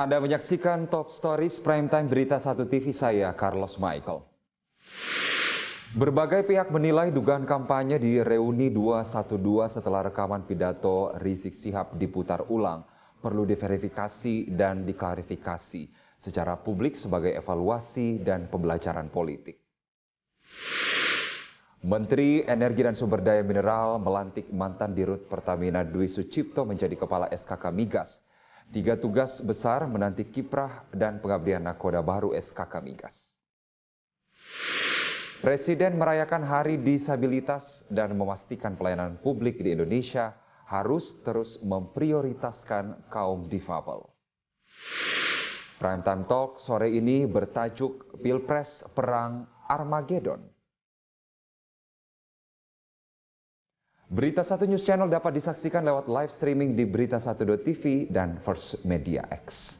Anda menyaksikan Top Stories Primetime Berita 1 TV saya, Carlos Michael. Berbagai pihak menilai dugaan kampanye di reuni 212 setelah rekaman pidato Rizik Sihab diputar ulang perlu diverifikasi dan diklarifikasi secara publik sebagai evaluasi dan pembelajaran politik. Menteri Energi dan Sumber Daya Mineral melantik mantan Dirut Pertamina Dwi Sucipto menjadi Kepala SKK Migas – Tiga tugas besar menanti kiprah dan pengabdian nakoda baru SKK Migas. Presiden merayakan Hari Disabilitas dan memastikan pelayanan publik di Indonesia harus terus memprioritaskan kaum difabel. Prime Time Talk sore ini bertajuk Pilpres Perang Armageddon. Berita Satu News Channel dapat disaksikan lewat live streaming di berita1.tv dan First Media X.